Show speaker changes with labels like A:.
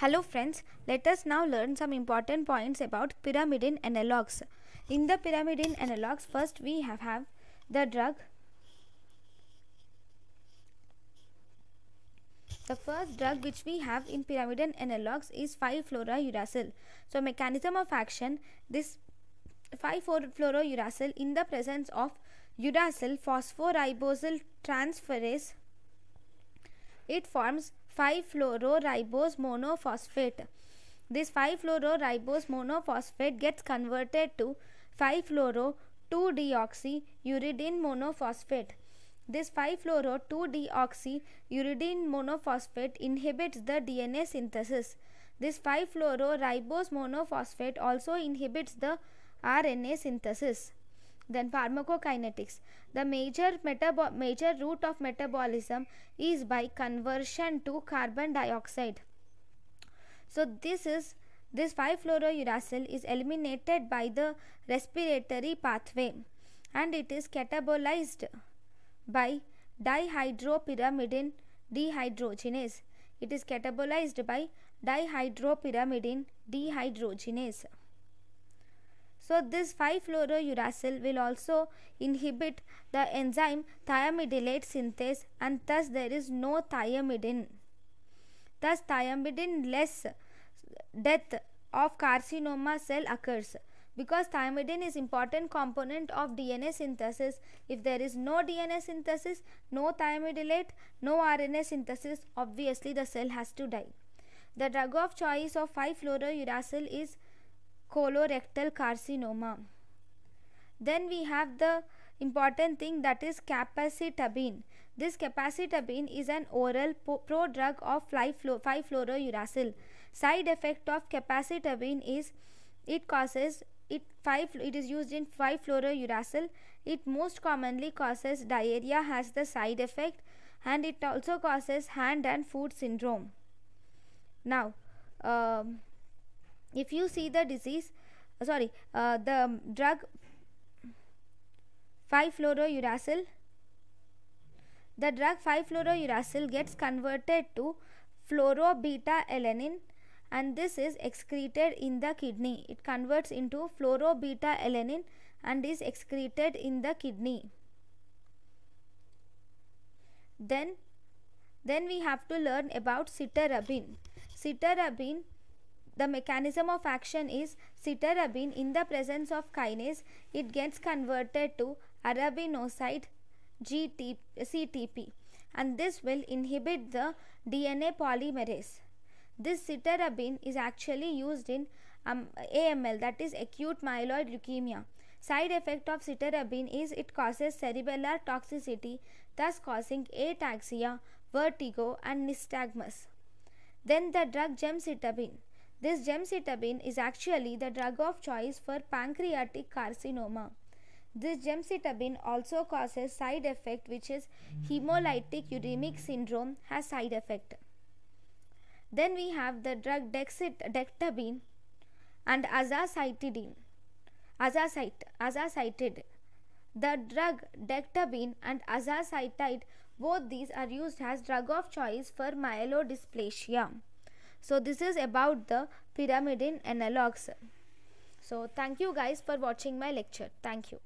A: Hello friends, let us now learn some important points about pyrimidine analogs. In the pyrimidine analogs, first we have, have the drug. The first drug which we have in pyrimidine analogs is 5-fluorouracil. So mechanism of action, this 5-fluorouracil in the presence of uracil phosphoribosyl transferase it forms 5-fluororibose monophosphate. This 5-fluororibose monophosphate gets converted to 5-fluoro-2-deoxyuridine monophosphate. This 5-fluoro-2-deoxyuridine monophosphate inhibits the DNA synthesis. This 5 ribose monophosphate also inhibits the RNA synthesis. Then pharmacokinetics. The major, major route of metabolism is by conversion to carbon dioxide. So this is this 5-fluorouracil is eliminated by the respiratory pathway and it is catabolized by dihydropyrimidine dehydrogenase. It is catabolized by dihydropyrimidine dehydrogenase. So this 5-fluorouracil will also inhibit the enzyme thiamidylate synthase and thus there is no thiamidin. Thus thiamidin less death of carcinoma cell occurs because thymidine is important component of DNA synthesis. If there is no DNA synthesis, no thymidylate, no RNA synthesis, obviously the cell has to die. The drug of choice of 5-fluorouracil is colorectal carcinoma. Then we have the important thing that is capecitabine. This capecitabine is an oral prodrug of 5-fluorouracil. Side effect of capecitabine is it causes it 5 it is used in 5-fluorouracil. It most commonly causes diarrhea has the side effect and it also causes hand and foot syndrome. Now um, if you see the disease uh, sorry uh, the drug 5-fluorouracil the drug 5-fluorouracil gets converted to fluorobeta alanine, and this is excreted in the kidney it converts into fluorobeta alanine and is excreted in the kidney then then we have to learn about cytarabine cytarabine the mechanism of action is cytarabine in the presence of kinase, it gets converted to arabinoside, GTP, CTP and this will inhibit the DNA polymerase. This cytarabine is actually used in um, AML that is acute myeloid leukemia. Side effect of cytarabine is it causes cerebellar toxicity thus causing ataxia, vertigo and nystagmus. Then the drug gemcitabine. This gemcitabine is actually the drug of choice for pancreatic carcinoma. This gemcitabine also causes side effect which is hemolytic uremic syndrome has side effect. Then we have the drug dextabine and azacitidine. Azacit, azacitid. The drug dectabine and azacitide both these are used as drug of choice for myelodysplasia so this is about the pyrimidine analogs so thank you guys for watching my lecture thank you